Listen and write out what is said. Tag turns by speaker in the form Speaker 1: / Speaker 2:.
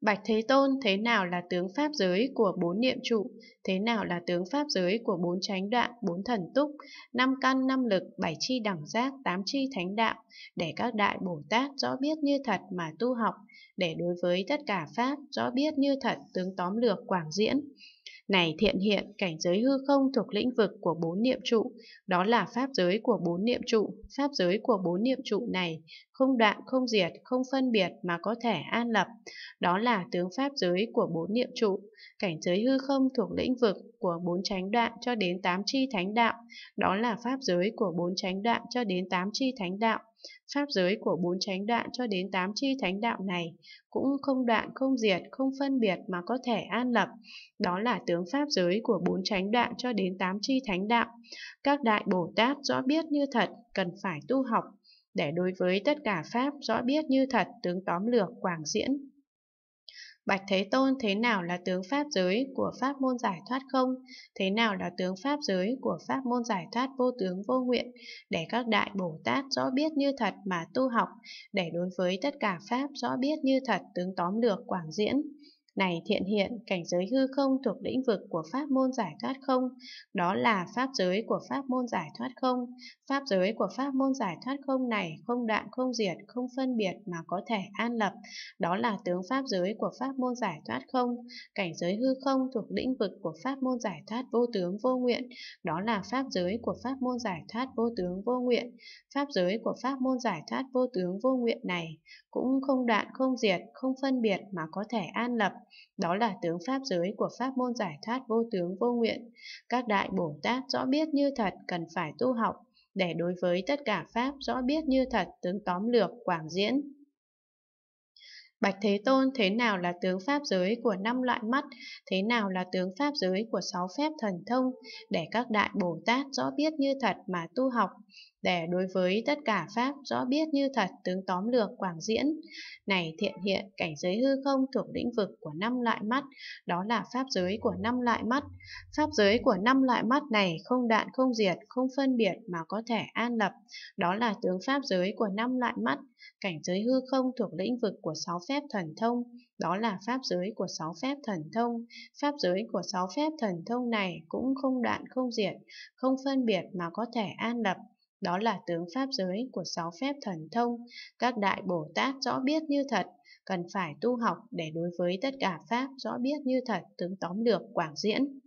Speaker 1: Bạch Thế Tôn thế nào là tướng pháp giới của bốn niệm trụ, thế nào là tướng pháp giới của bốn chánh đoạn, bốn thần túc, năm căn, năm lực, bảy chi đẳng giác, tám chi thánh đạo, để các đại Bồ Tát rõ biết như thật mà tu học, để đối với tất cả pháp rõ biết như thật tướng tóm lược quảng diễn. Này thiện hiện, cảnh giới hư không thuộc lĩnh vực của bốn niệm trụ, đó là pháp giới của bốn niệm trụ. Pháp giới của bốn niệm trụ này không đoạn, không diệt, không phân biệt mà có thể an lập. Đó là là tướng pháp giới của bốn niệm trụ, cảnh giới hư không thuộc lĩnh vực của bốn chánh đoạn cho đến tám chi thánh đạo, đó là pháp giới của bốn chánh đoạn cho đến tám chi thánh đạo. Pháp giới của bốn chánh đoạn cho đến tám chi thánh đạo này cũng không đoạn, không diệt, không phân biệt mà có thể an lập. Đó là tướng pháp giới của bốn chánh đoạn cho đến tám chi thánh đạo. Các đại Bồ Tát rõ biết như thật, cần phải tu học để đối với tất cả pháp rõ biết như thật tướng tóm lược quảng diễn Bạch Thế Tôn thế nào là tướng pháp giới của pháp môn giải thoát không? Thế nào là tướng pháp giới của pháp môn giải thoát vô tướng vô nguyện? Để các đại Bồ Tát rõ biết như thật mà tu học, để đối với tất cả pháp rõ biết như thật tướng tóm được quảng diễn. Này thiện hiện, cảnh giới hư không thuộc lĩnh vực của pháp môn giải thoát không, đó là pháp giới của pháp môn giải thoát không. Pháp giới của pháp môn giải thoát không này không đoạn không diệt, không phân biệt mà có thể an lập, đó là tướng pháp giới của pháp môn giải thoát không. Cảnh giới hư không thuộc lĩnh vực của pháp môn giải thoát vô tướng vô nguyện, đó là pháp giới của pháp môn giải thoát vô tướng vô nguyện. Pháp giới của pháp môn giải thoát vô tướng vô nguyện này cũng không đoạn không diệt, không phân biệt mà có thể an lập, đó là tướng pháp giới của pháp môn giải thoát vô tướng vô nguyện. Các đại Bồ Tát rõ biết như thật cần phải tu học để đối với tất cả pháp rõ biết như thật tướng tóm lược quảng diễn Bạch Thế Tôn thế nào là tướng pháp giới của năm loại mắt, thế nào là tướng pháp giới của sáu phép thần thông, để các đại Bồ Tát rõ biết như thật mà tu học, để đối với tất cả pháp rõ biết như thật tướng tóm lược quảng diễn. Này thiện hiện, cảnh giới hư không thuộc lĩnh vực của năm loại mắt, đó là pháp giới của năm loại mắt. Pháp giới của năm loại mắt này không đạn không diệt, không phân biệt mà có thể an lập, đó là tướng pháp giới của năm loại mắt. Cảnh giới hư không thuộc lĩnh vực của sáu phép thần thông, đó là pháp giới của sáu phép thần thông. Pháp giới của sáu phép thần thông này cũng không đoạn không diệt, không phân biệt mà có thể an lập. Đó là tướng pháp giới của sáu phép thần thông. Các đại Bồ Tát rõ biết như thật, cần phải tu học để đối với tất cả pháp rõ biết như thật tướng tóm được quảng diễn.